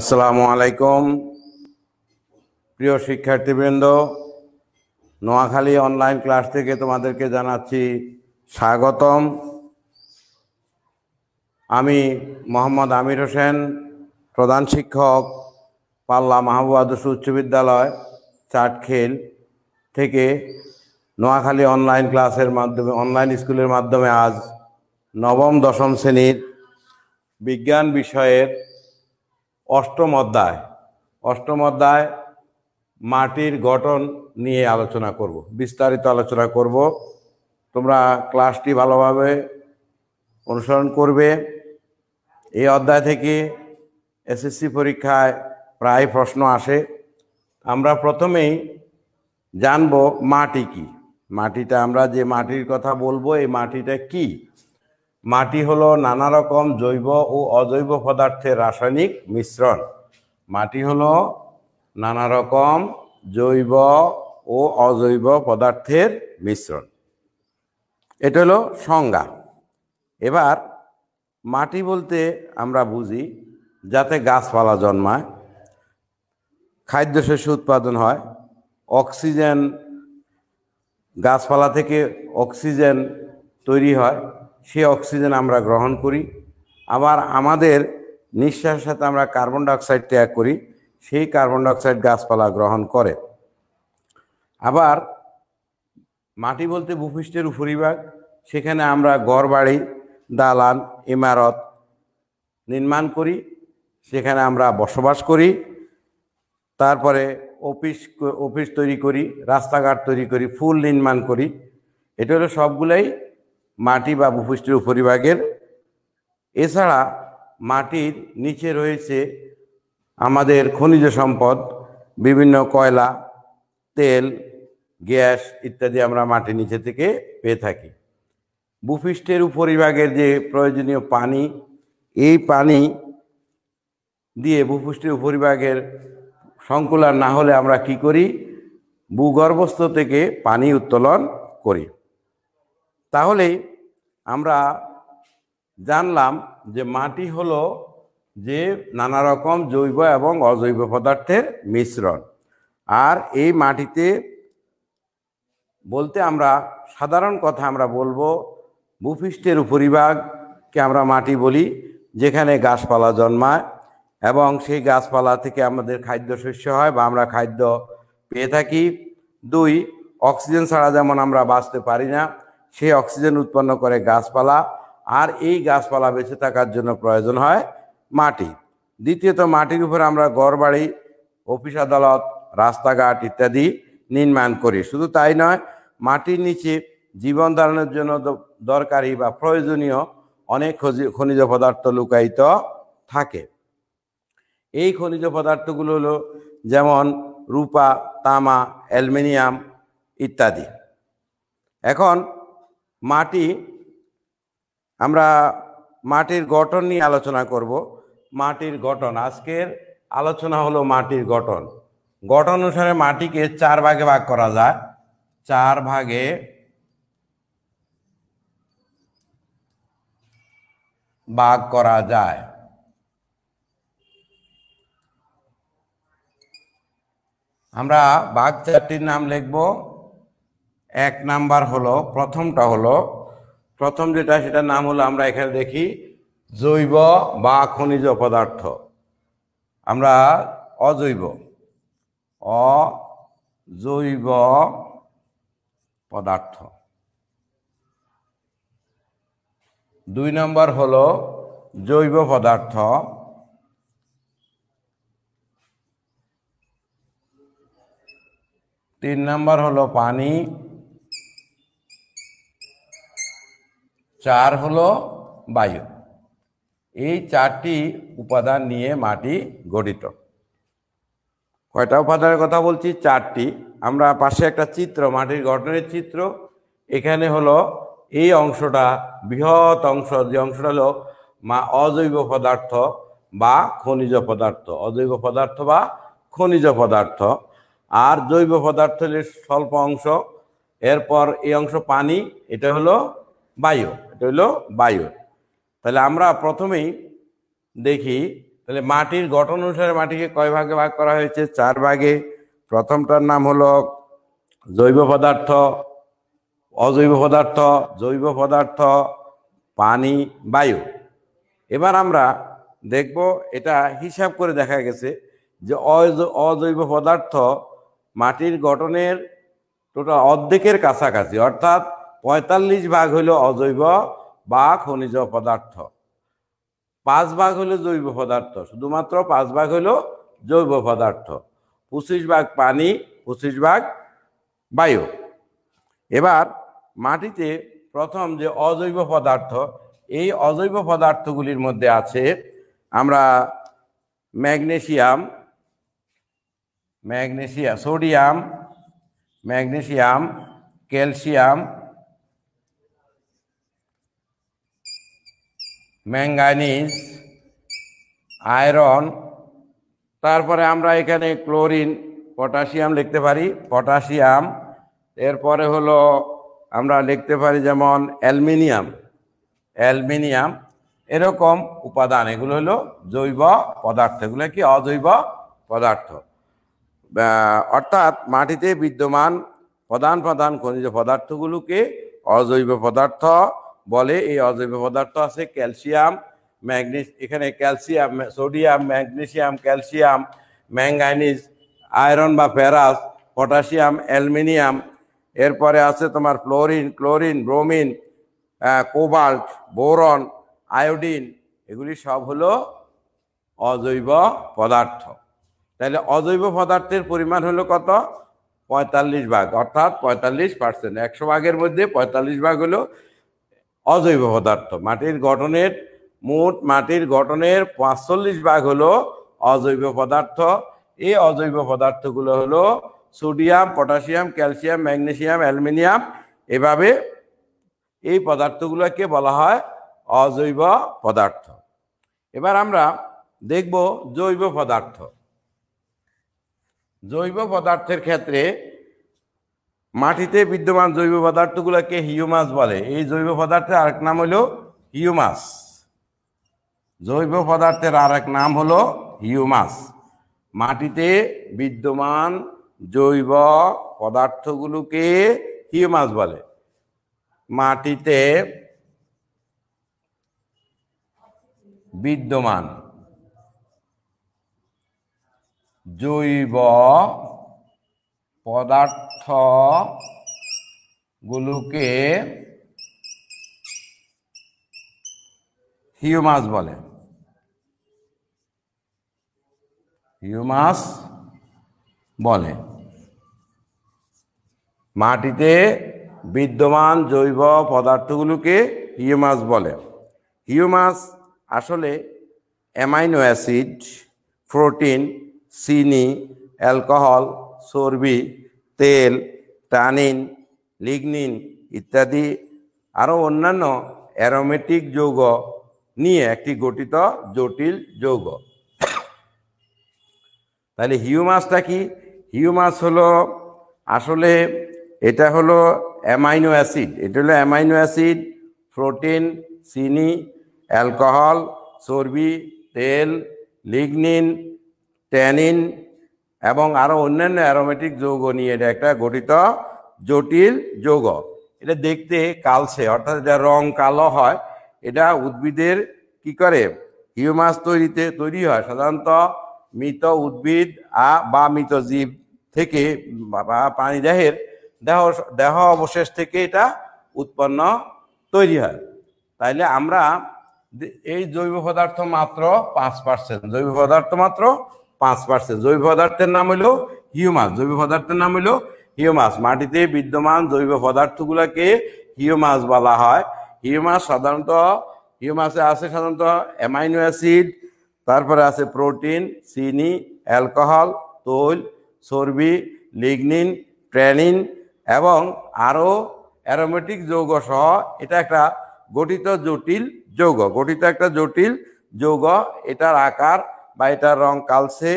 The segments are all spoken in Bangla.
আসসালামু আলাইকুম প্রিয় শিক্ষার্থীবৃন্দ নোয়াখালী অনলাইন ক্লাস থেকে তোমাদেরকে জানাচ্ছি স্বাগতম আমি মোহাম্মদ আমির হোসেন প্রধান শিক্ষক পাল্লা মাহবুবাদুস উচ্চ বিদ্যালয় চাটখেল থেকে নোয়াখালী অনলাইন ক্লাসের মাধ্যমে অনলাইন স্কুলের মাধ্যমে আজ নবম দশম শ্রেণীর বিজ্ঞান বিষয়ের অষ্টম অধ্যায় অষ্টম অধ্যায় মাটির গঠন নিয়ে আলোচনা করব বিস্তারিত আলোচনা করব তোমরা ক্লাসটি ভালোভাবে অনুসরণ করবে এই অধ্যায় থেকে এসএসসি পরীক্ষায় প্রায় প্রশ্ন আসে আমরা প্রথমেই জানব মাটি কি মাটিটা আমরা যে মাটির কথা বলবো এই মাটিটা কি মাটি হলো নানা রকম জৈব ও অজৈব পদার্থের রাসায়নিক মিশ্রণ মাটি হলো নানা রকম জৈব ও অজৈব পদার্থের মিশ্রণ এটা হলো সংজ্ঞা এবার মাটি বলতে আমরা বুঝি যাতে গাছপালা জন্মায় খাদ্যশস্য উৎপাদন হয় অক্সিজেন গাছপালা থেকে অক্সিজেন তৈরি হয় সে অক্সিজেন আমরা গ্রহণ করি আবার আমাদের নিঃশ্বাসের সাথে আমরা কার্বন ডাইঅক্সাইড ত্যাগ করি সেই কার্বন ডাইঅক্সাইড গাছপালা গ্রহণ করে আবার মাটি বলতে ভূপৃষ্ঠের উপরিভাগ সেখানে আমরা গড় বাড়ি দালান ইমারত নির্মাণ করি সেখানে আমরা বসবাস করি তারপরে অফিস অফিস তৈরি করি রাস্তাঘাট তৈরি করি ফুল নির্মাণ করি এটা হলো সবগুলোই মাটি বা ভূপৃষ্ঠের উপরিভাগের এছাড়া মাটির নিচে রয়েছে আমাদের খনিজ সম্পদ বিভিন্ন কয়লা তেল গ্যাস ইত্যাদি আমরা মাটির নিচে থেকে পেয়ে থাকি ভূপৃষ্ঠের উপরিভাগের যে প্রয়োজনীয় পানি এই পানি দিয়ে ভূপৃষ্ঠের উপরিভাগের সংকুলন না হলে আমরা কি করি ভূগর্ভস্থ থেকে পানি উত্তোলন করি তাহলে আমরা জানলাম যে মাটি হলো যে নানা রকম জৈব এবং অজৈব পদার্থের মিশ্রণ আর এই মাটিতে বলতে আমরা সাধারণ কথা আমরা বলবো ভূপৃষ্ঠের উপরিভাগকে আমরা মাটি বলি যেখানে গাছপালা জন্মায় এবং সেই গাছপালা থেকে আমাদের খাদ্য শস্য হয় বা আমরা খাদ্য পেয়ে থাকি দুই অক্সিজেন ছাড়া যেমন আমরা বাঁচতে পারি না সেই অক্সিজেন উৎপন্ন করে গাছপালা আর এই গাছপালা বেঁচে থাকার জন্য প্রয়োজন হয় মাটি দ্বিতীয়ত মাটির উপর আমরা গড় বাড়ি অফিস আদালত রাস্তাঘাট ইত্যাদি নির্মাণ করি শুধু তাই নয় মাটির নিচে জীবন ধারণের জন্য দরকারি বা প্রয়োজনীয় অনেক খনিজ পদার্থ লুকায়িত থাকে এই খনিজ পদার্থগুলো হলো যেমন রূপা তামা অ্যালমিনিয়াম ইত্যাদি এখন মাটি আমরা মাটির গঠন নিয়ে আলোচনা করব মাটির গঠন আজকের আলোচনা হলো মাটির গঠন গঠন অনুসারে মাটিকে চার ভাগে ভাগ করা যায় চার ভাগে ভাগ করা যায় আমরা ভাগ চারটির নাম লিখবো এক নাম্বার হলো প্রথমটা হলো প্রথম যেটা সেটা নাম হলো আমরা এখানে দেখি জৈব বা খনিজ পদার্থ আমরা অজৈব অজৈব পদার্থ দুই নম্বর হলো জৈব পদার্থ তিন নম্বর হলো পানি চার হলো বায়ু এই চারটি উপাদান নিয়ে মাটি গঠিত কয়টা উপাদানের কথা বলছি চারটি আমরা পাশে একটা চিত্র মাটির গঠনের চিত্র এখানে হলো এই অংশটা বৃহৎ অংশ যে অংশটা হলো মা অজৈব পদার্থ বা খনিজ পদার্থ অজৈব পদার্থ বা খনিজ পদার্থ আর জৈব পদার্থের স্বল্প অংশ এরপর এই অংশ পানি এটা হলো বায়ু এটা হলো বায়ু তাহলে আমরা প্রথমেই দেখি তাহলে মাটির গঠন অনুসারে মাটিকে কয় ভাগে ভাগ করা হয়েছে চার ভাগে প্রথমটার নাম হলো জৈব পদার্থ অজৈব পদার্থ জৈব পদার্থ পানি বায়ু এবার আমরা দেখব এটা হিসাব করে দেখা গেছে যে অজৈব পদার্থ মাটির গঠনের টোটাল অর্ধেকের কাছাকাছি অর্থাৎ পঁয়তাল্লিশ ভাগ হইল অজৈব বা খনিজ পদার্থ পাঁচ ভাগ হইল জৈব পদার্থ শুধুমাত্র পাঁচ ভাগ হইল জৈব পদার্থ পঁচিশ ভাগ পানি পঁচিশ ভাগ বায়ু এবার মাটিতে প্রথম যে অজৈব পদার্থ এই অজৈব পদার্থগুলির মধ্যে আছে আমরা magnesium magnesia sodium magnesium calcium manganese iron তারপরে আমরা এখানে ক্লোরিন পটাশিয়াম লিখতে পারি পটাশিয়াম এরপরে হলো আমরা লিখতে পারি যেমন অ্যালমিনিয়াম অ্যালমিনিয়াম এরকম উপাদান এগুলো হলো জৈব পদার্থ এগুলো কি অজৈব পদার্থ অর্থাৎ মাটিতে বিদ্যমান প্রধান প্রধান খনিজ পদার্থগুলোকে অজৈব পদার্থ বলে এই অজৈব পদার্থ আছে ক্যালসিয়াম ম্যাগনেস এখানে calcium sodium magnesium calcium manganese iron বা ফেরাস পটাশিয়াম অ্যালমিনিয়াম এরপরে আছে তোমার fluorine chlorine bromine cobalt boron iodine এগুলি সব হলো অজৈব পদার্থ তাহলে অজৈব পদার্থের পরিমাণ হলো কত পঁয়তাল্লিশ ভাগ অর্থাৎ পঁয়তাল্লিশ পার্সেন্ট একশো ভাগের মধ্যে পঁয়তাল্লিশ ভাগ হলো অজৈব পদার্থ মাটির গঠনের মোট মাটির গঠনের পাঁচচল্লিশ ভাগ হলো অজৈব পদার্থ এই অজৈব পদার্থগুলো হলো sodium potassium calcium magnesium aluminium এভাবে এই পদার্থগুলোকে বলা হয় অজৈব পদার্থ এবার আমরা দেখব জৈব পদার্থ জৈব পদার্থের ক্ষেত্রে মাটিতে বিদ্যমান জৈব পদার্থগুলোকে হিউমাস বলে এই জৈব পদার্থের আরেক নাম হলো হিউমাস জৈব পদার্থের আরেক নাম হলো হিউমাস মাটিতে বিদ্যমান জৈব পদার্থগুলোকে হিউমাস বলে মাটিতে বিদ্যমান জৈব পদার্থগুলোকে হিউমাস বলে হিউমাস বলে মাটিতে বিদ্যমান জৈব পদার্থগুলোকে হিউমাস বলে হিউমাস আসলে অ্যামাইনো অ্যাসিড প্রোটিন চিনি অ্যালকোহল চর্বি তেল টানিন লিগনিন ইত্যাদি আরও অন্যান্য অ্যারোমেটিক যৌগ নিয়ে একটি গঠিত জটিল যৌগ তাহলে হিউমাসটা কি হিউমাস হলো আসলে এটা হলো অ্যামাইনো অ্যাসিড এটা হলো অ্যামাইনো অ্যাসিড প্রোটিন চিনি অ্যালকোহল চর্বি তেল লিগনিন ট্যানিন এবং আরও অন্যান্য অ্যারোমেটিক যৌগ নিয়ে এটা একটা গঠিত জটিল যৌগ এটা দেখতে কালসে অর্থাৎ এটা রং কালো হয় এটা উদ্ভিদের কি করে হিউমাস তৈরিতে তৈরি হয় সাধারণত মৃত উদ্ভিদ বা মৃত জীব থেকে বা দেহের দেহ দেহ অবশেষ থেকে এটা উৎপন্ন তৈরি হয় তাইলে আমরা এই জৈব পদার্থ মাত্র পাঁচ পার্সেন্ট জৈব পদার্থ মাত্র পাঁচ পার্সেন্ট জৈব পদার্থের নাম হইল হিউমাস জৈব পদার্থের নাম হইল হিউমাস মাটিতে বিদ্যমান জৈব পদার্থগুলোকে হিউমাস বলা হয় হিউমাস সাধারণত হিউমাসে আছে সাধারণত অ্যামাইনো অ্যাসিড তারপরে আছে প্রোটিন চিনি অ্যালকোহল তৈল চর্বি লিগনিন ট্রেনিন এবং আরও অ্যারোমেটিক যৌগ সহ এটা একটা গঠিত জটিল যৌগ গঠিত একটা জটিল যৌগ এটার আকার বা এটার রং কালসে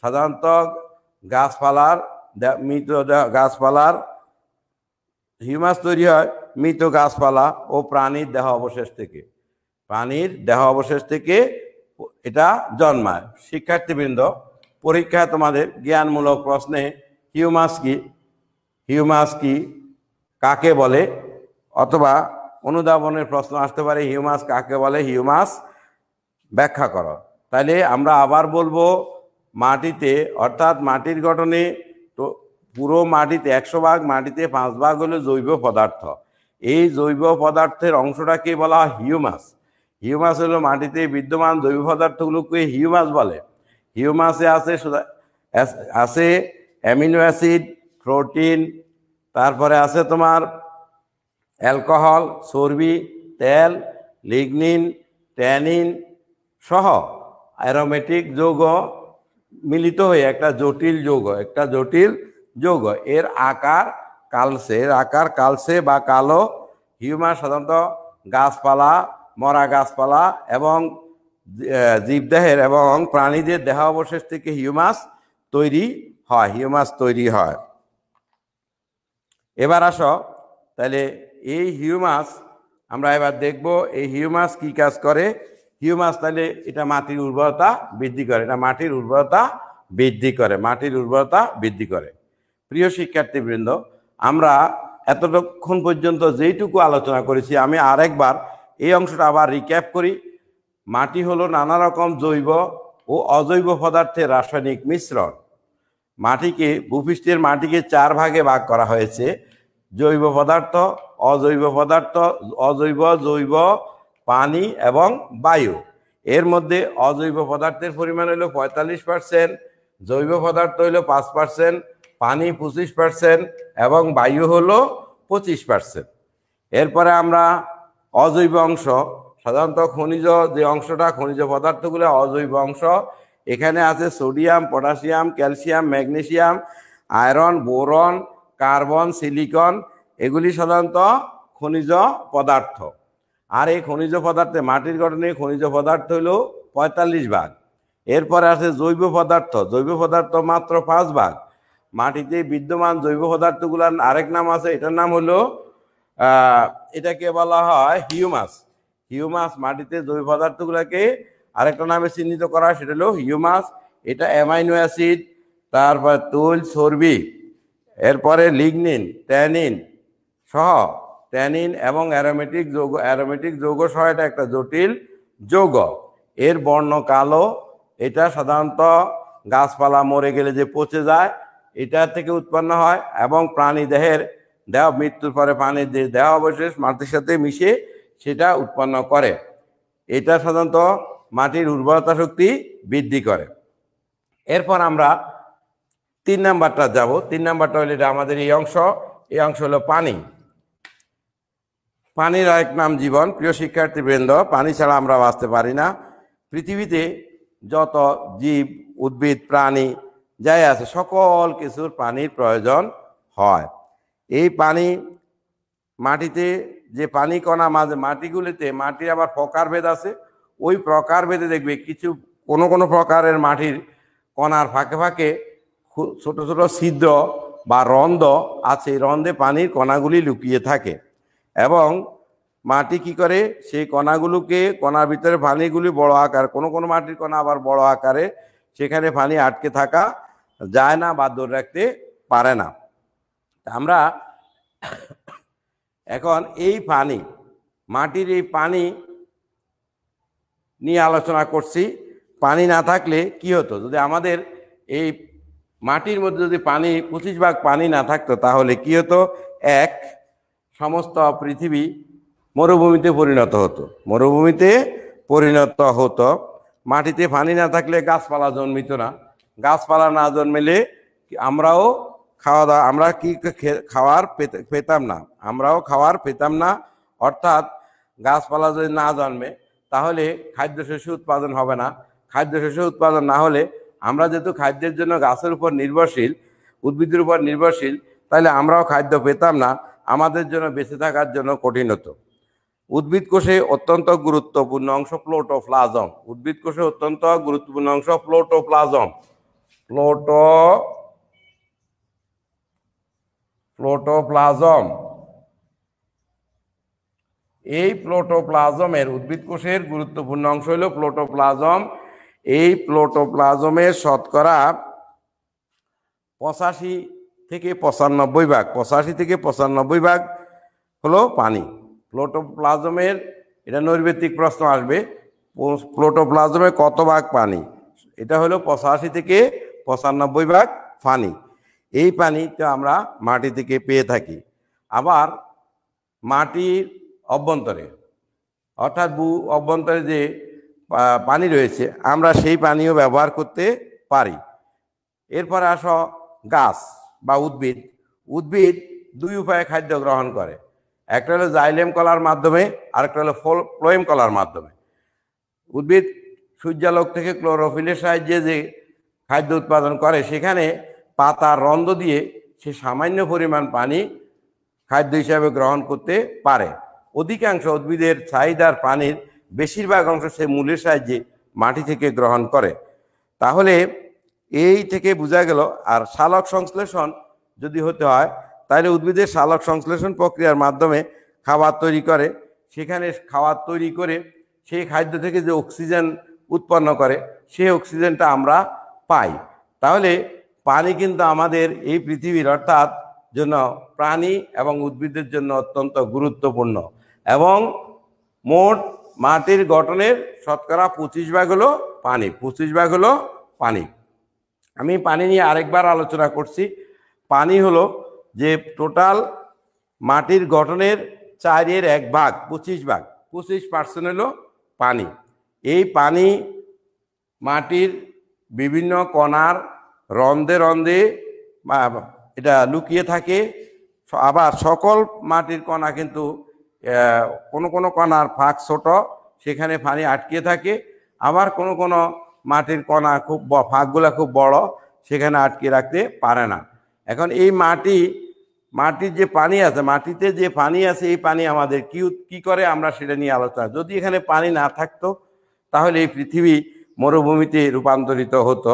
সাধারণত গাছপালার মৃত গাছপালার হিউমাস তৈরি হয় মৃত গাছপালা ও প্রাণীর দেহ অবশেষ থেকে প্রাণীর দেহ অবশেষ থেকে এটা জন্মায় শিক্ষার্থীবৃন্দ পরীক্ষায় তোমাদের জ্ঞানমূলক প্রশ্নে হিউমাস কি হিউমাস কি কাকে বলে অথবা অনুধাবনের প্রশ্ন আসতে পারে হিউমাস কাকে বলে হিউমাস ব্যাখ্যা করো তাহলে আমরা আবার বলবো মাটিতে অর্থাৎ মাটির গঠনে তো পুরো মাটিতে একশো ভাগ মাটিতে পাঁচ ভাগ হলো জৈব পদার্থ এই জৈব পদার্থের অংশটাকে বলা হয় হিউমাস হিউমাস হলো মাটিতে বিদ্যমান জৈব পদার্থগুলোকে হিউমাস বলে হিউমাসে আছে আছে অ্যামিনো অ্যাসিড প্রোটিন তারপরে আছে তোমার অ্যালকোহল চর্বি তেল লিগনিন ট্যানিন সহ অ্যারোমেটিক যৌগ মিলিত হয়ে একটা জটিল যৌগ একটা জটিল যৌগ এর আকার কালসে এর আকার কালসে বা কালো হিউমার সাধারণত গাছপালা মরা গাছপালা এবং জীবদেহের এবং প্রাণীদের দেহ অবশেষ থেকে হিউমাস তৈরি হয় হিউমাস তৈরি হয় এবার আসো তাহলে এই হিউমাস আমরা এবার দেখব এই হিউমাস কি কাজ করে হিউমাস তাহলে এটা মাটির উর্বরতা বৃদ্ধি করে এটা মাটির উর্বরতা বৃদ্ধি করে মাটির উর্বরতা বৃদ্ধি করে প্রিয় শিক্ষার্থীবৃন্দ আমরা এতক্ষণ পর্যন্ত যেইটুকু আলোচনা করেছি আমি আরেকবার এই অংশটা আবার রিক্যাপ করি মাটি হলো নানা রকম জৈব ও অজৈব পদার্থের রাসায়নিক মিশ্রণ মাটিকে ভূপৃষ্ঠের মাটিকে চার ভাগে ভাগ করা হয়েছে জৈব পদার্থ অজৈব পদার্থ অজৈব জৈব পানি এবং বায়ু এর মধ্যে অজৈব পদার্থের পরিমাণ হলো পঁয়তাল্লিশ পার্সেন্ট জৈব পদার্থ হইল পাঁচ পার্সেন্ট পানি পঁচিশ পার্সেন্ট এবং বায়ু হল পঁচিশ পার্সেন্ট এরপরে আমরা অজৈব অংশ সাধারণত খনিজ যে অংশটা খনিজ পদার্থগুলো অজৈব অংশ এখানে আছে sodium potassium calcium magnesium iron boron carbon silicon এগুলি সাধারণত খনিজ পদার্থ আর এই খনিজ পদার্থে মাটির গঠনে খনিজ পদার্থ হইল পঁয়তাল্লিশ ভাগ এরপরে আছে জৈব পদার্থ জৈব পদার্থ মাত্র পাঁচ ভাগ মাটিতে বিদ্যমান জৈব পদার্থগুলার আরেক নাম আছে এটার নাম হলো এটাকে বলা হয় হিউমাস হিউমাস মাটিতে জৈব পদার্থগুলাকে আরেকটা নামে চিহ্নিত করা সেটা হলো হিউমাস এটা অ্যামাইনো অ্যাসিড তারপর তুল সর্বি এরপরে লিগনিন ট্যানিন সহ ট্যানিন এবং অ্যারোমেটিক যৌগ অ্যারোমেটিক যৌগ সহ এটা একটা জটিল যৌগ এর বর্ণ কালো এটা সাধারণত গাছপালা মরে গেলে যে পচে যায় এটা থেকে উৎপন্ন হয় এবং প্রাণী দেহের দেহ মৃত্যুর পরে প্রাণীর দেহ অবশেষ মাটির সাথে মিশে সেটা উৎপন্ন করে এটা সাধারণত মাটির উর্বরতা শক্তি বৃদ্ধি করে এরপর আমরা তিন নাম্বারটা যাব তিন নাম্বারটা হলো এটা আমাদের এই অংশ এই অংশ হলো পানি পানির এক নাম জীবন প্রিয় বৃন্দ পানি ছাড়া আমরা বাঁচতে পারি না পৃথিবীতে যত জীব উদ্ভিদ প্রাণী যাই আছে সকল কিছুর পানির প্রয়োজন হয় এই পানি মাটিতে যে পানি কণা মাঝে মাটিগুলিতে মাটির আবার প্রকারভেদ আছে ওই প্রকারভেদে দেখবে কিছু কোনো কোনো প্রকারের মাটির কণার ফাঁকে ফাঁকে ছোট ছোট ছিদ্র বা রন্ধ আছে রন্ধে পানির কণাগুলি লুকিয়ে থাকে এবং মাটি কি করে সেই কণাগুলোকে কণার ভিতরে ফানিগুলি বড় আকার কোনো কোনো মাটির কণা আবার বড় আকারে সেখানে ফানি আটকে থাকা যায় না বা ধরে রাখতে পারে না আমরা এখন এই পানি মাটির এই পানি নিয়ে আলোচনা করছি পানি না থাকলে কি হতো যদি আমাদের এই মাটির মধ্যে যদি পানি পঁচিশ ভাগ পানি না থাকতো তাহলে কি হতো এক সমস্ত পৃথিবী মরুভূমিতে পরিণত হতো মরুভূমিতে পরিণত হতো মাটিতে পানি না থাকলে গাছপালা জন্মিত না গাছপালা না জন্মেলে আমরাও খাওয়া দাওয়া আমরা কি খাওয়ার পেতাম না আমরাও খাওয়ার পেতাম না অর্থাৎ গাছপালা যদি না জন্মে তাহলে খাদ্যশস্য উৎপাদন হবে না খাদ্যশস্য উৎপাদন না হলে আমরা যেহেতু খাদ্যের জন্য গাছের উপর নির্ভরশীল উদ্ভিদের উপর নির্ভরশীল তাহলে আমরাও খাদ্য পেতাম না আমাদের জন্য বেঁচে থাকার জন্য কঠিন হতো উদ্ভিদ কোষে অত্যন্ত গুরুত্বপূর্ণ অংশ প্লোটোপ্লাজম উদ্ভিদ কোষে অত্যন্ত গুরুত্বপূর্ণ অংশ প্লোটোপ্লাজম প্লোটো প্লোটোপ্লাজম এই প্লোটোপ্লাজমের উদ্ভিদ কোষের গুরুত্বপূর্ণ অংশ হল প্লোটোপ্লাজম এই প্লোটোপ্লাজমের শতকরা পঁচাশি থেকে পঁচানব্বই ভাগ পঁচাশি থেকে পঁচানব্বই ভাগ হলো পানি প্লোটোপ্লাজমের এটা নৈর্বেতিক প্রশ্ন আসবে প্লোটোপ্লাজমে কত ভাগ পানি এটা হলো পঁচাশি থেকে পঁচানব্বই ভাগ পানি এই পানি তো আমরা মাটি থেকে পেয়ে থাকি আবার মাটির অভ্যন্তরে অর্থাৎ বু অভ্যন্তরে যে পানি রয়েছে আমরা সেই পানিও ব্যবহার করতে পারি এরপর আসো গাছ বা উদ্ভিদ উদ্ভিদ দুই উপায়ে খাদ্য গ্রহণ করে একটা হলো জাইলেম কলার মাধ্যমে আরেকটা হলো ফল ফ্লোয়েম কলার মাধ্যমে উদ্ভিদ সূর্যালোক থেকে ক্লোরোফিলের সাহায্যে যে খাদ্য উৎপাদন করে সেখানে পাতা রন্ধ দিয়ে সে সামান্য পরিমাণ পানি খাদ্য হিসাবে গ্রহণ করতে পারে অধিকাংশ উদ্ভিদের চাহিদার পানির বেশিরভাগ অংশ সে মূলের সাহায্যে মাটি থেকে গ্রহণ করে তাহলে এই থেকে বোঝা গেল আর শালক সংশ্লেষণ যদি হতে হয় তাহলে উদ্ভিদের শালক সংশ্লেষণ প্রক্রিয়ার মাধ্যমে খাবার তৈরি করে সেখানে খাবার তৈরি করে সেই খাদ্য থেকে যে অক্সিজেন উৎপন্ন করে সেই অক্সিজেনটা আমরা পাই তাহলে পানি কিন্তু আমাদের এই পৃথিবীর অর্থাৎ জন্য প্রাণী এবং উদ্ভিদের জন্য অত্যন্ত গুরুত্বপূর্ণ এবং মোট মাটির গঠনের শতকরা পঁচিশ ভাগ হলো পানি পঁচিশ ভাগ হলো পানি আমি পানি নিয়ে আরেকবার আলোচনা করছি পানি হলো যে টোটাল মাটির গঠনের চারের এক ভাগ পঁচিশ ভাগ পঁচিশ পার্সেন্ট হলো পানি এই পানি মাটির বিভিন্ন কণার রন্ধে রন্ধে এটা লুকিয়ে থাকে আবার সকল মাটির কণা কিন্তু কোনো কোনো কণার ফাঁক ছোট সেখানে পানি আটকে থাকে আবার কোনো কোনো মাটির কণা খুব ফাঁকগুলা খুব বড় সেখানে আটকে রাখতে পারে না এখন এই মাটি মাটির যে পানি আছে মাটিতে যে পানি আছে এই পানি আমাদের কি কি করে আমরা সেটা নিয়ে আলোচনা যদি এখানে পানি না থাকতো তাহলে এই পৃথিবী মরুভূমিতে রূপান্তরিত হতো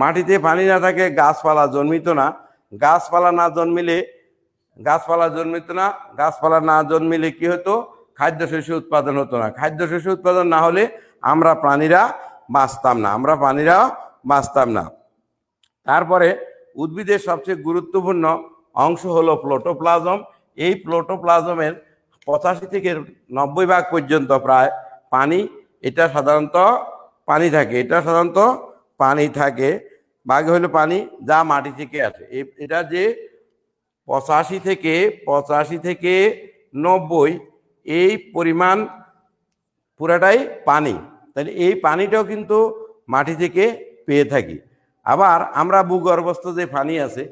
মাটিতে পানি না থাকে গাছপালা জন্মিত না গাছপালা না জন্মিলে গাছপালা জন্মিত না গাছপালা না জন্মিলে কি হতো খাদ্যশস্য উৎপাদন হতো না খাদ্যশস্য উৎপাদন না হলে আমরা প্রাণীরা বাঁচতাম না আমরা প্রাণীরাও বাঁচতাম না তারপরে উদ্ভিদের সবচেয়ে গুরুত্বপূর্ণ অংশ হলো প্লোটোপ্লাজম এই প্লোটোপ্লাজমের পঁচাশি থেকে নব্বই ভাগ পর্যন্ত প্রায় পানি এটা সাধারণত পানি থাকে এটা সাধারণত পানি থাকে বাঘে হলো পানি যা মাটি থেকে আসে এটা যে পঁচাশি থেকে পঁচাশি থেকে নব্বই এই পরিমাণ পুরাটাই পানি তাহলে এই পানিটাও কিন্তু মাটি থেকে পেয়ে থাকি আবার আমরা ভূগর্ভস্থ যে পানি আছে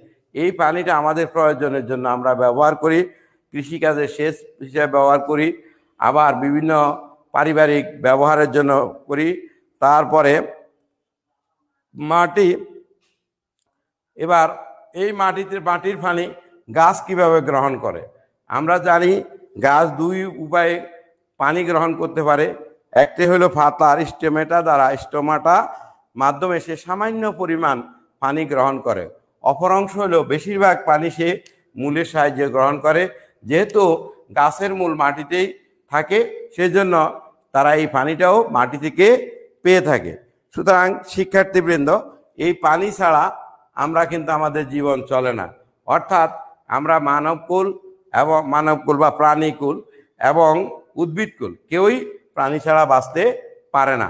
এই পানিটা আমাদের প্রয়োজনের জন্য আমরা ব্যবহার করি কৃষিকাজে সেচ হিসাবে ব্যবহার করি আবার বিভিন্ন পারিবারিক ব্যবহারের জন্য করি তারপরে মাটি এবার এই মাটিতে মাটির পানি গাছ কিভাবে গ্রহণ করে আমরা জানি গাছ দুই উপায়ে পানি গ্রহণ করতে পারে একটি হলো ফাতার স্টোমেটা দ্বারা স্টোমাটা মাধ্যমে সে সামান্য পরিমাণ পানি গ্রহণ করে অপর অংশ হলো বেশিরভাগ পানি সে মূলের সাহায্যে গ্রহণ করে যেহেতু গাছের মূল মাটিতেই থাকে সেজন্য তারা এই পানিটাও মাটি থেকে পেয়ে থাকে সুতরাং শিক্ষার্থীবৃন্দ এই পানি ছাড়া আমরা কিন্তু আমাদের জীবন চলে না অর্থাৎ আমরা মানবকুল এবং মানবকুল বা প্রাণীকুল এবং উদ্ভিদকুল কেউই প্রাণী ছাড়া বাঁচতে পারে না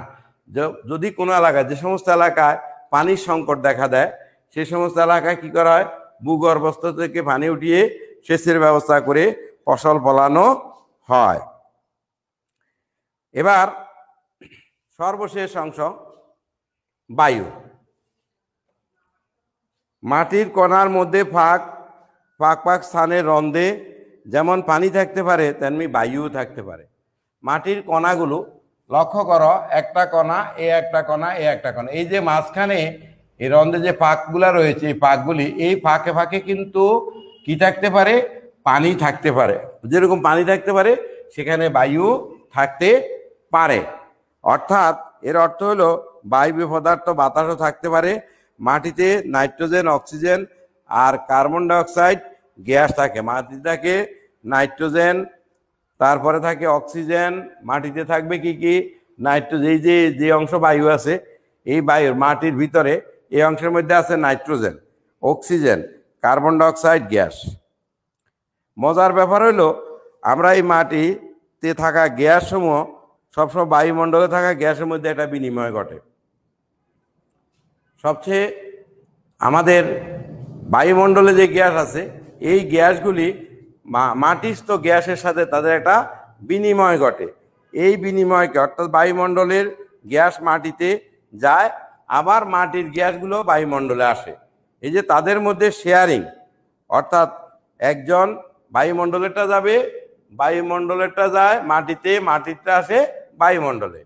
যদি কোনো এলাকায় যে সমস্ত এলাকায় পানির সংকট দেখা দেয় সে সমস্ত এলাকায় কি করা হয় ভূগর্ভস্থ থেকে পানি উঠিয়ে সেচের ব্যবস্থা করে ফসল ফলানো হয় এবার সর্বশেষ অংশ বায়ু মাটির কণার মধ্যে ফাঁক ফাঁক ফাঁক স্থানে রন্ধে যেমন পানি থাকতে পারে তেমনি বায়ুও থাকতে পারে মাটির কণাগুলো লক্ষ্য করো একটা কণা এ একটা কণা এ একটা কণা এই যে মাঝখানে এই রন্ধে যে পাকগুলো রয়েছে এই পাকগুলি এই ফাঁকে ফাঁকে কিন্তু কি থাকতে পারে পানি থাকতে পারে যেরকম পানি থাকতে পারে সেখানে বায়ু থাকতে পারে অর্থাৎ এর অর্থ হলো বায়ু পদার্থ বাতাসও থাকতে পারে মাটিতে নাইট্রোজেন অক্সিজেন আর কার্বন ডাইঅক্সাইড গ্যাস থাকে মাটি থাকে নাইট্রোজেন তারপরে থাকে অক্সিজেন মাটিতে থাকবে কি কি নাইট্রোজেন এই যে যে অংশ বায়ু আছে এই বায়ুর মাটির ভিতরে এই অংশের মধ্যে আছে nitrogen oxygen carbon dioxide gas মজার ব্যাপার হলো আমরা এই মাটিতে থাকা গ্যাসসমূহ সবসময় বায়ুমণ্ডলে থাকা গ্যাসের মধ্যে একটা বিনিময় ঘটে সবচেয়ে আমাদের বায়ুমণ্ডলে যে গ্যাস আছে এই গ্যাসগুলি মাটিস্থ গ্যাসের সাথে তাদের একটা বিনিময় ঘটে এই বিনিময়কে অর্থাৎ বায়ুমণ্ডলের গ্যাস মাটিতে যায় আবার মাটির গ্যাসগুলো বায়ুমণ্ডলে আসে এই যে তাদের মধ্যে শেয়ারিং অর্থাৎ একজন বায়ুমণ্ডলেরটা যাবে বায়ুমণ্ডলেরটা যায় মাটিতে মাটিরটা আসে বায়ুমণ্ডলে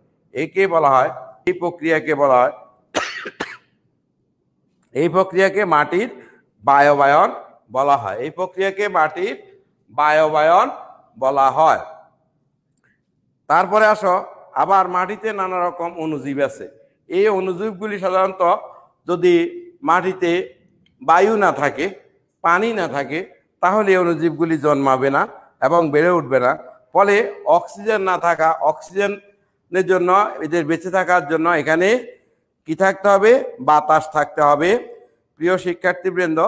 একে বলা হয় এই প্রক্রিয়াকে বলা হয় এই প্রক্রিয়াকে মাটির বায়বায়ন বলা হয় এই প্রক্রিয়াকে মাটির বায়বায়ন বলা হয় তারপরে আসো আবার মাটিতে নানা রকম অনুজীব আছে এই অনুজীবগুলি সাধারণত যদি মাটিতে বায়ু না থাকে পানি না থাকে তাহলে এই অনুজীবগুলি জন্মাবে না এবং বেড়ে উঠবে না ফলে অক্সিজেন না থাকা অক্সিজেনের জন্য এদের বেঁচে থাকার জন্য এখানে কি থাকতে হবে বাতাস থাকতে হবে প্রিয় শিক্ষার্থীবৃন্দ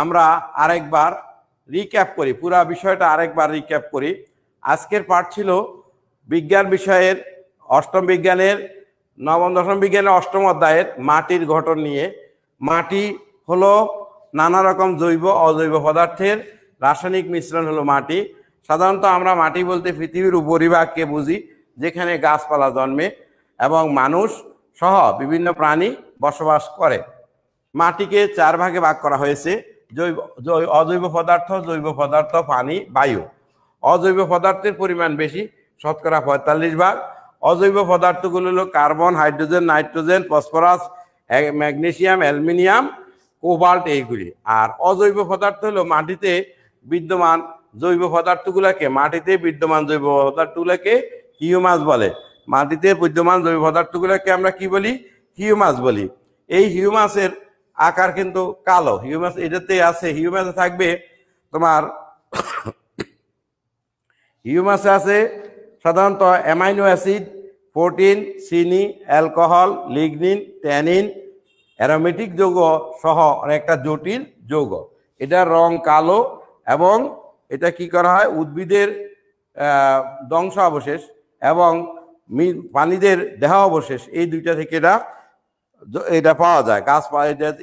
আমরা আরেকবার রিক্যাপ করি পুরা বিষয়টা আরেকবার রিক্যাপ করি আজকের পাঠ ছিল বিজ্ঞান বিষয়ের অষ্টম বিজ্ঞানের নবম দশম বিজ্ঞানের অষ্টম অধ্যায়ের মাটির গঠন নিয়ে মাটি হলো নানা রকম জৈব অজৈব পদার্থের রাসায়নিক মিশ্রণ হলো মাটি সাধারণত আমরা মাটি বলতে পৃথিবীর উপরিভাগকে বুঝি যেখানে গাছপালা জন্মে এবং মানুষ সহ বিভিন্ন প্রাণী বসবাস করে মাটিকে চার ভাগে ভাগ করা হয়েছে জৈব অজৈব পদার্থ জৈব পদার্থ পানি বায়ু অজৈব পদার্থের পরিমাণ বেশি শতকরা পঁয়তাল্লিশ ভাগ অজৈব পদার্থগুলো হলো carbon hydrogen nitrogen phosphorus magnesium aluminium cobalt এইগুলি আর অজৈব পদার্থ হলো মাটিতে বিদ্যমান জৈব পদার্থগুলোকে মাটিতে বিদ্যমান জৈব পদার্থগুলোকে হিউমাস বলে মাটিতে বিদ্যমান জৈব পদার্থগুলোকে আমরা কি বলি হিউমাস বলি এই হিউমাসের আকার কিন্তু কালো হিউমাস এটাতে আছে হিউমাসে থাকবে তোমার হিউমাসে আছে সাধারণত অ্যামাইনো অ্যাসিড প্রোটিন চিনি অ্যালকোহল লিগনিন ট্যানিন অ্যারোমেটিক যৌগ সহ অনেকটা জটিল যৌগ এটার রং কালো এবং এটা কি করা হয় উদ্ভিদের দংশ অবশেষ এবং প্রাণীদের দেহ অবশেষ এই দুইটা থেকে এটা এটা পাওয়া যায় গাছ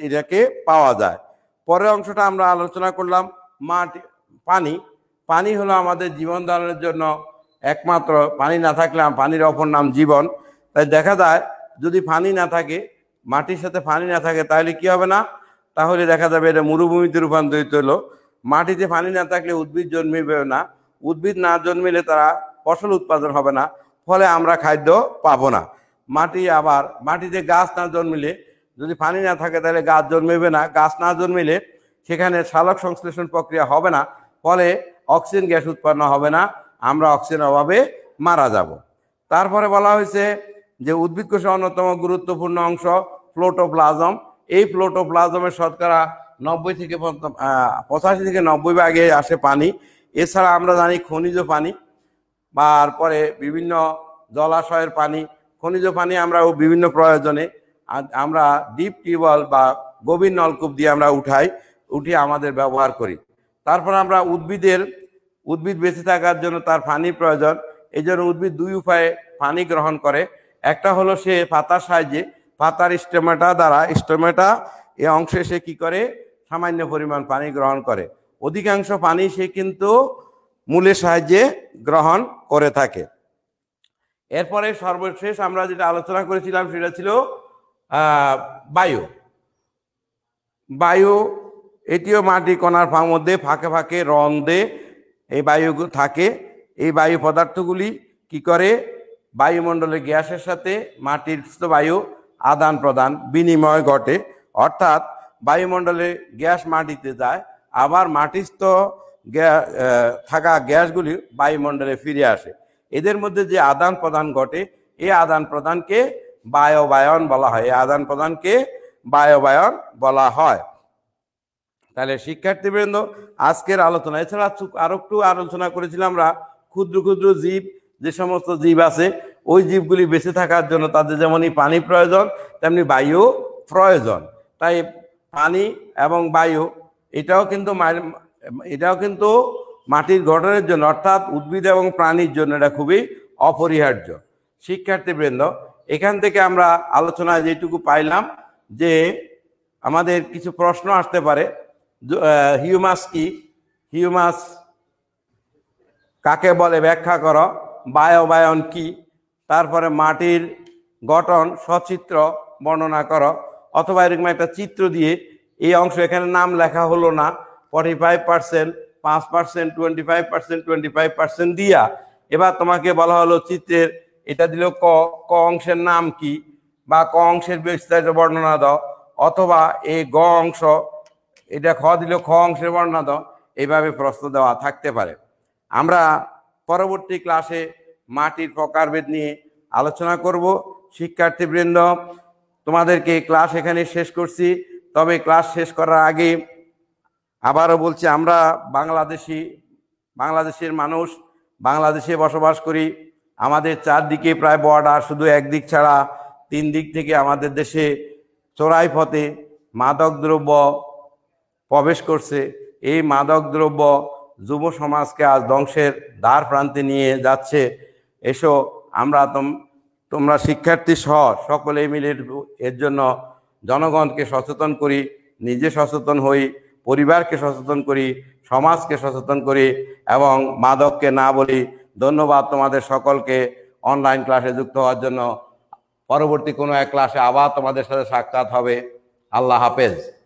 এটাকে পাওয়া যায় পরের অংশটা আমরা আলোচনা করলাম মাটি পানি পানি হলো আমাদের জীবন ধারণের জন্য একমাত্র পানি না থাকলে পানির অপর নাম জীবন তাই দেখা যায় যদি পানি না থাকে মাটির সাথে পানি না থাকে তাহলে কি হবে না তাহলে দেখা যাবে এটা মরুভূমিতে রূপান্তরিত হলো মাটিতে পানি না থাকলে উদ্ভিদ জন্মিবে না উদ্ভিদ না জন্মিলে তারা ফসল উৎপাদন হবে না ফলে আমরা খাদ্য পাবো না মাটি আবার মাটিতে গাছ না জন্মিলে যদি পানি না থাকে তাহলে গাছ জন্মেবে না গাছ না জন্মিলে সেখানে সালক সংশ্লেষণ প্রক্রিয়া হবে না ফলে অক্সিজেন গ্যাস উৎপন্ন হবে না আমরা অক্সিজেনের অভাবে মারা যাব তারপরে বলা হয়েছে যে উদ্ভিদ কোষের অন্যতম গুরুত্বপূর্ণ অংশ প্লোটোপ্লাজম এই প্লোটোপ্লাজমের শতকরা নব্বই থেকে পঁচাশি থেকে নব্বই ভাগে আসে পানি এছাড়া আমরা জানি খনিজ পানি বা তারপরে বিভিন্ন জলাশয়ের পানি খনিজ পানি আমরা বিভিন্ন প্রয়োজনে আমরা ডিপ টিউবওয়েল বা গভীর নলকূপ দিয়ে আমরা উঠাই উঠিয়ে আমাদের ব্যবহার করি তারপর আমরা উদ্ভিদের উদ্ভিদ বেঁচে থাকার জন্য তার পানি প্রয়োজন এই জন্য উদ্ভিদ দুই উপায়ে পানি গ্রহণ করে একটা হলো সে পাতার সাহায্যে পাতার স্টেমেটা দ্বারা স্টেমেটা এ অংশে সে কি করে সামান্য পরিমাণ পানি গ্রহণ করে অধিকাংশ পানি সে কিন্তু মূলের সাহায্যে গ্রহণ করে থাকে এরপরে সর্বশেষ আমরা যেটা আলোচনা করেছিলাম সেটা ছিল বায়ু বায়ু এটিও মাটি কণার ফাঁক মধ্যে ফাঁকে ফাঁকে দে এই বায়ু থাকে এই বায়ু পদার্থগুলি কি করে বায়ুমণ্ডলের গ্যাসের সাথে মাটির বায়ু আদান প্রদান বিনিময় ঘটে অর্থাৎ বায়ুমণ্ডলে গ্যাস মাটিতে যায় আবার মাটিস্থ থাকা গ্যাসগুলি বায়ুমণ্ডলে ফিরে আসে এদের মধ্যে যে আদান প্রদান ঘটে এই আদান প্রদানকে বায়বায়ন বলা হয় এই আদান প্রদানকে বায়বায়ন বলা হয় তাহলে শিক্ষার্থীবৃন্দ আজকের আলোচনা এছাড়া আরেকটু একটু আলোচনা করেছিলাম আমরা ক্ষুদ্র ক্ষুদ্র জীব যে সমস্ত জীব আছে ওই জীবগুলি বেঁচে থাকার জন্য তাদের যেমনই পানি প্রয়োজন তেমনি বায়ু প্রয়োজন তাই পানি এবং বায়ু এটাও কিন্তু এটাও কিন্তু মাটির গঠনের জন্য অর্থাৎ উদ্ভিদ এবং প্রাণীর জন্য এটা খুবই অপরিহার্য শিক্ষার্থীবৃন্দ এখান থেকে আমরা আলোচনায় যেটুকু পাইলাম যে আমাদের কিছু প্রশ্ন আসতে পারে হিউমাস কি হিউমাস কাকে বলে ব্যাখ্যা করো বায়বায়ন কি তারপরে মাটির গঠন সচিত্র বর্ণনা করো অথবা এরকম একটা চিত্র দিয়ে এই অংশ এখানে নাম লেখা হলো না ফর্টি ফাইভ পার্সেন্ট পাঁচ percent twenty five percent twenty five percent দিয়া এবার তোমাকে বলা হলো চিত্রের এটা দিল ক ক অংশের নাম কি বা ক অংশের বিস্তারিত বর্ণনা দাও অথবা এই গ অংশ এটা খ দিল খ অংশের বর্ণনা দাও এইভাবে প্রশ্ন দেওয়া থাকতে পারে আমরা পরবর্তী ক্লাসে মাটির প্রকারভেদ নিয়ে আলোচনা করব শিক্ষার্থীবৃন্দ তোমাদেরকে ক্লাস এখানে শেষ করছি তবে ক্লাস শেষ করার আগে আবারও বলছি আমরা বাংলাদেশি বাংলাদেশের মানুষ বাংলাদেশে বসবাস করি আমাদের চারদিকে প্রায় বর্ডার শুধু একদিক ছাড়া তিন দিক থেকে আমাদের দেশে চোরাই পথে মাদক দ্রব্য প্রবেশ করছে এই মাদক দ্রব্য যুব সমাজকে আজ ধ্বংসের দ্বার প্রান্তে নিয়ে যাচ্ছে এসো আমরা তোমরা শিক্ষার্থী সহ সকলে মিলে এর জন্য জনগণকে সচেতন করি নিজে সচেতন হই পরিবারকে সচেতন করি সমাজকে সচেতন করি এবং মাদককে না বলি ধন্যবাদ তোমাদের সকলকে অনলাইন ক্লাসে যুক্ত হওয়ার জন্য পরবর্তী কোনো এক ক্লাসে আবার তোমাদের সাথে সাক্ষাৎ হবে আল্লাহ হাফেজ